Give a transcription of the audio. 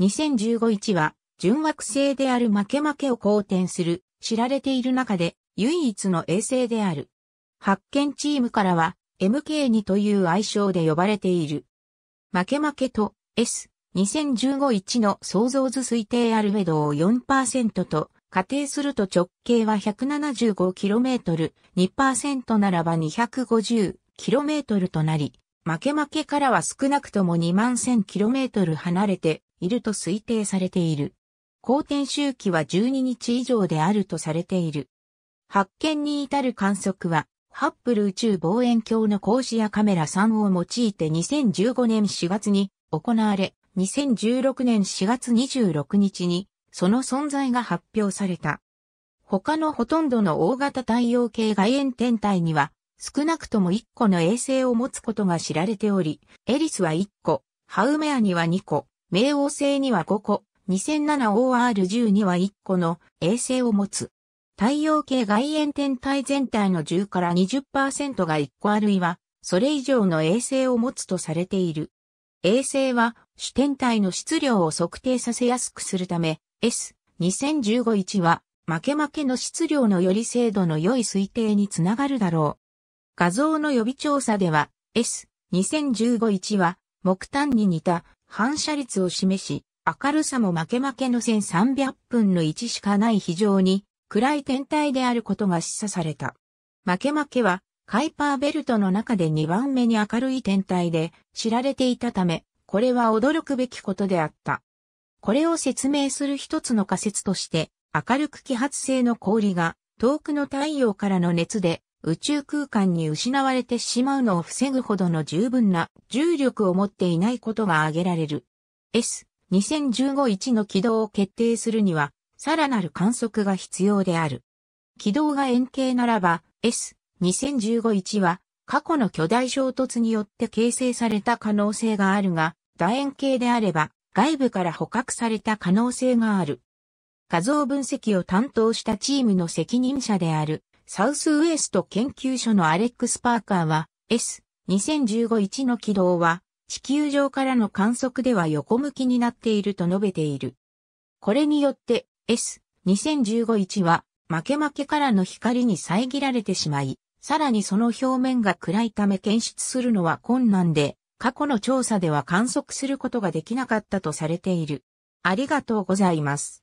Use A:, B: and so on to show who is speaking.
A: S2015-1 は、純惑星である負け負けを好転する、知られている中で、唯一の衛星である。発見チームからは、MK2 という愛称で呼ばれている。負け負けと S2015-1 の創造図推定アルベドを4%と仮定すると直径は 175km、2%ならば 250km となり、負け負けからは少なくとも2万 1000km 離れていると推定されている。後天周期は12日以上であるとされている。発見に至る観測は、ハッブル宇宙望遠鏡の格子やカメラ3を用いて2015年4月に行われ、2016年4月26日にその存在が発表された。他のほとんどの大型太陽系外縁天体には少なくとも1個の衛星を持つことが知られており、エリスは1個、ハウメアには2個、冥王星には5個、2007OR10 には1個の衛星を持つ。太陽系外縁天体全体の10から20%が1個あるいは、それ以上の衛星を持つとされている。衛星は主天体の質量を測定させやすくするため、S2015-1 は負け負けの質量のより精度の良い推定につながるだろう。画像の予備調査では S2015-1 は木炭に似た反射率を示し、明るさも負け負けの1300分の1しかない非常に暗い天体であることが示唆された。負け負けはカイパーベルトの中で2番目に明るい天体で知られていたため、これは驚くべきことであった。これを説明する一つの仮説として、明るく揮発性の氷が遠くの太陽からの熱で宇宙空間に失われてしまうのを防ぐほどの十分な重力を持っていないことが挙げられる。S2015-1 の軌道を決定するには、さらなる観測が必要である。軌道が円形ならば、S2015-1 は過去の巨大衝突によって形成された可能性があるが、楕円形であれば外部から捕獲された可能性がある。画像分析を担当したチームの責任者であるサウスウエスト研究所のアレックス・パーカーは S2015-1 の軌道は地球上からの観測では横向きになっていると述べている。これによって S2015-1 は負け負けからの光に遮られてしまい、さらにその表面が暗いため検出するのは困難で、過去の調査では観測することができなかったとされている。ありがとうございます。